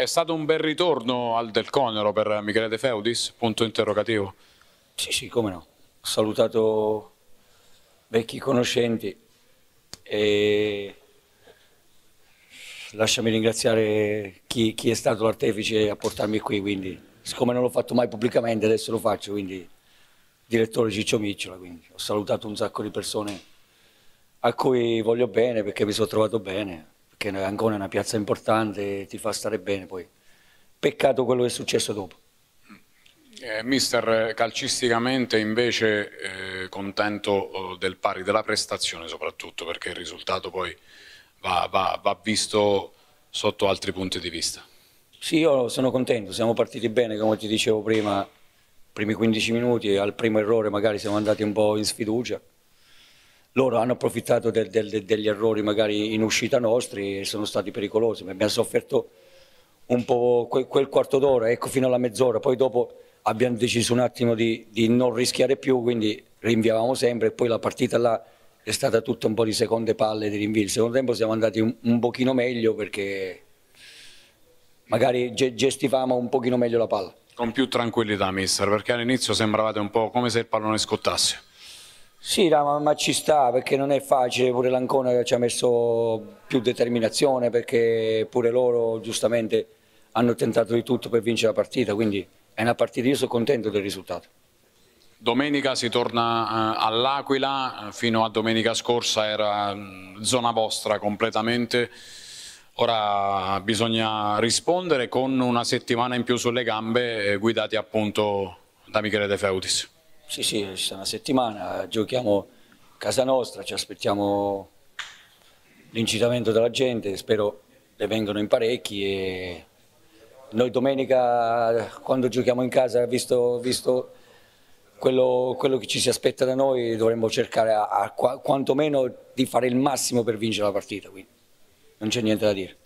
È stato un bel ritorno al Del Conero per Michele De Feudis? Punto interrogativo. Sì, sì, come no. Ho salutato vecchi conoscenti e lasciami ringraziare chi, chi è stato l'artefice a portarmi qui, quindi siccome non l'ho fatto mai pubblicamente adesso lo faccio, quindi direttore Ciccio Micciola, quindi ho salutato un sacco di persone a cui voglio bene perché mi sono trovato bene, perché Ancona è una piazza importante, ti fa stare bene poi. Peccato quello che è successo dopo. Eh, mister, calcisticamente invece eh, contento oh, del pari della prestazione soprattutto perché il risultato poi va, va, va visto sotto altri punti di vista. Sì, io sono contento, siamo partiti bene come ti dicevo prima, primi 15 minuti, al primo errore magari siamo andati un po' in sfiducia, loro hanno approfittato del, del, degli errori magari in uscita nostri e sono stati pericolosi, ma abbiamo sofferto un po' quel, quel quarto d'ora, ecco fino alla mezz'ora, poi dopo abbiamo deciso un attimo di, di non rischiare più, quindi rinviavamo sempre e poi la partita là è stata tutta un po' di seconde palle di rinvio, il secondo tempo siamo andati un, un pochino meglio perché magari ge gestivamo un pochino meglio la palla. Con più tranquillità mister, perché all'inizio sembravate un po' come se il pallone scottasse. Sì, no, ma, ci sta perché non è facile, pure l'Ancona ci ha messo più determinazione perché pure loro giustamente hanno tentato di tutto per vincere la partita, quindi è una partita, io sono contento del risultato. Domenica si torna eh, all'Aquila, eh, fino a domenica scorsa era mm, zona vostra completamente, ora bisogna rispondere con una settimana in più sulle gambe eh, guidati appunto da Michele De Feutis. Sì, sì, ci sta una settimana, giochiamo a casa nostra, ci aspettiamo l'incitamento della gente, spero ne vengano in parecchi e noi domenica quando giochiamo in casa, visto, visto quello, quello, che ci si aspetta da noi, dovremmo cercare a, a, quantomeno di fare il massimo per vincere la partita, quindi non c'è niente da dire.